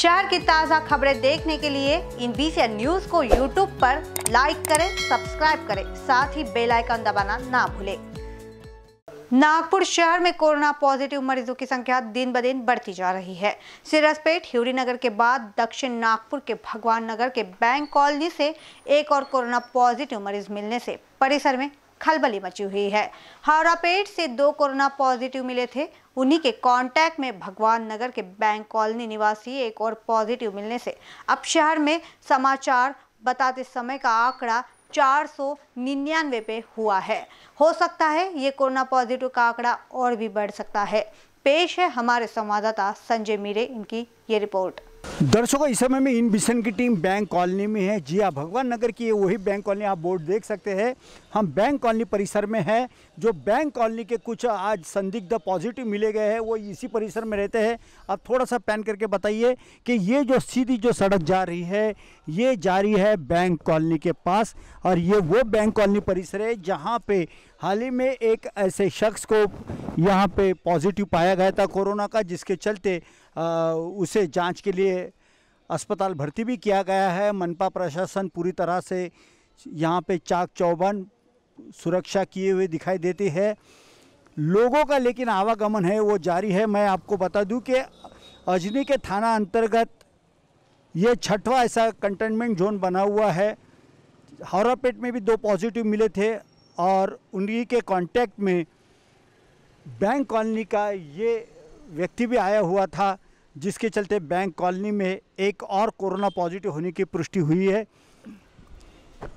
शहर की ताज़ा खबरें देखने के लिए इन बीसी न्यूज को यूट्यूब पर लाइक करें सब्सक्राइब करें साथ ही बेल आइकन दबाना ना भूलें नागपुर शहर में कोरोना पॉजिटिव मरीजों की संख्या दिन ब दिन बढ़ती जा रही है सिरसपेट हिवरी नगर के बाद दक्षिण नागपुर के भगवान नगर के बैंक कॉलोनी से एक और कोरोना पॉजिटिव मरीज मिलने से परिसर में खलबली मची हुई है हावड़ापेट से दो कोरोना पॉजिटिव मिले थे उन्हीं के कांटेक्ट में भगवान नगर के बैंक कॉलोनी निवासी एक और पॉजिटिव मिलने से अब शहर में समाचार बताते समय का आंकड़ा चार सौ निन्यानवे पे हुआ है हो सकता है ये कोरोना पॉजिटिव का आंकड़ा और भी बढ़ सकता है पेश है हमारे संवाददाता संजय मीरे इनकी ये रिपोर्ट दर्शकों इस समय में इन बिशन की टीम बैंक कॉलोनी में है जी हाँ भगवान नगर की वही बैंक कॉलोनी आप बोर्ड देख सकते हैं हम बैंक कॉलोनी परिसर में हैं जो बैंक कॉलोनी के कुछ आज संदिग्ध पॉजिटिव मिले गए हैं वो इसी परिसर में रहते हैं आप थोड़ा सा पैन करके बताइए कि ये जो सीधी जो सड़क जा रही है ये जा रही है बैंक कॉलोनी के पास और ये वो बैंक कॉलोनी परिसर है जहाँ पर हाल ही में एक ऐसे शख्स को यहाँ पर पॉजिटिव पाया गया था कोरोना का जिसके चलते उसे जाँच के लिए अस्पताल भर्ती भी किया गया है मनपा प्रशासन पूरी तरह से यहाँ पे चाक चौबन सुरक्षा किए हुए दिखाई देती है लोगों का लेकिन आवागमन है वो जारी है मैं आपको बता दूं कि अजनी के थाना अंतर्गत ये छठवा ऐसा कंटेनमेंट जोन बना हुआ है हौरापेट में भी दो पॉजिटिव मिले थे और उन्हीं के कांटेक्ट में बैंक कॉलोनी का ये व्यक्ति भी आया हुआ था जिसके चलते बैंक कॉलोनी में एक और कोरोना पॉजिटिव होने की पुष्टि हुई है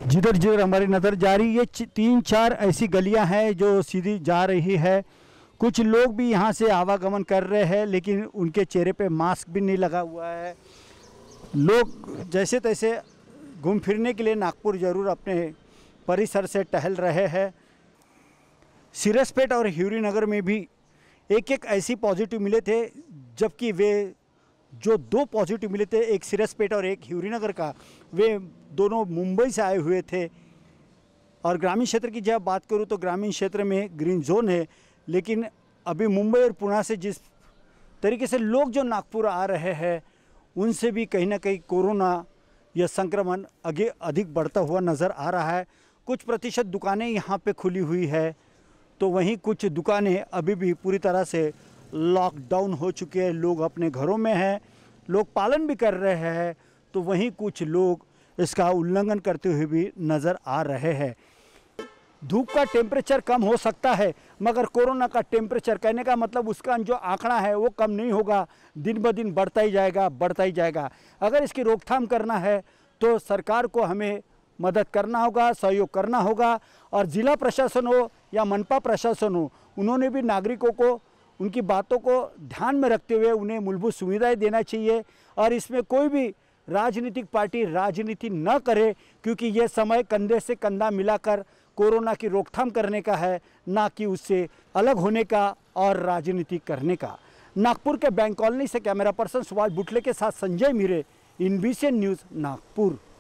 जिधर जिधर हमारी नज़र जा रही है तीन चार ऐसी गलियां हैं जो सीधी जा रही है कुछ लोग भी यहाँ से आवागमन कर रहे हैं लेकिन उनके चेहरे पे मास्क भी नहीं लगा हुआ है लोग जैसे तैसे घूम फिरने के लिए नागपुर ज़रूर अपने परिसर से टहल रहे हैं सिरसपेट और हिवरी नगर में भी एक एक ऐसी पॉजिटिव मिले थे जबकि वे जो दो पॉजिटिव मिले थे एक सिरसपेट और एक हिवरीनगर का वे दोनों मुंबई से आए हुए थे और ग्रामीण क्षेत्र की जब बात करूँ तो ग्रामीण क्षेत्र में ग्रीन जोन है लेकिन अभी मुंबई और पुणे से जिस तरीके से लोग जो नागपुर आ रहे हैं उनसे भी कहीं ना कहीं कोरोना यह संक्रमण आगे अधिक बढ़ता हुआ नज़र आ रहा है कुछ प्रतिशत दुकानें यहाँ पे खुली हुई है तो वहीं कुछ दुकानें अभी भी पूरी तरह से लॉकडाउन हो चुके हैं लोग अपने घरों में हैं लोग पालन भी कर रहे हैं तो वहीं कुछ लोग इसका उल्लंघन करते हुए भी नज़र आ रहे हैं धूप का टेम्परेचर कम हो सकता है मगर कोरोना का टेम्परेचर कहने का मतलब उसका जो आंकड़ा है वो कम नहीं होगा दिन ब दिन बढ़ता ही जाएगा बढ़ता ही जाएगा अगर इसकी रोकथाम करना है तो सरकार को हमें मदद करना होगा सहयोग करना होगा और ज़िला प्रशासन हो या मनपा प्रशासन हो उन्होंने भी नागरिकों को उनकी बातों को ध्यान में रखते हुए उन्हें मूलभूत सुविधाएं देना चाहिए और इसमें कोई भी राजनीतिक पार्टी राजनीति न करे क्योंकि यह समय कंधे से कंधा मिलाकर कोरोना की रोकथाम करने का है ना कि उससे अलग होने का और राजनीति करने का नागपुर के बैंक कॉलोनी से कैमरा पर्सन सुभाष बुटले के साथ संजय मीरे इन न्यूज़ नागपुर